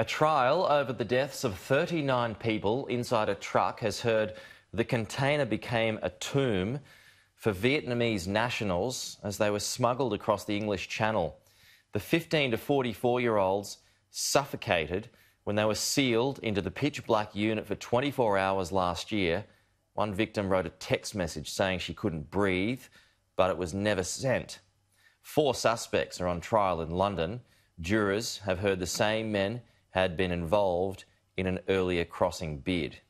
A trial over the deaths of 39 people inside a truck has heard the container became a tomb for Vietnamese nationals as they were smuggled across the English Channel. The 15 to 44 year olds suffocated when they were sealed into the pitch black unit for 24 hours last year. One victim wrote a text message saying she couldn't breathe, but it was never sent. Four suspects are on trial in London. Jurors have heard the same men had been involved in an earlier crossing bid.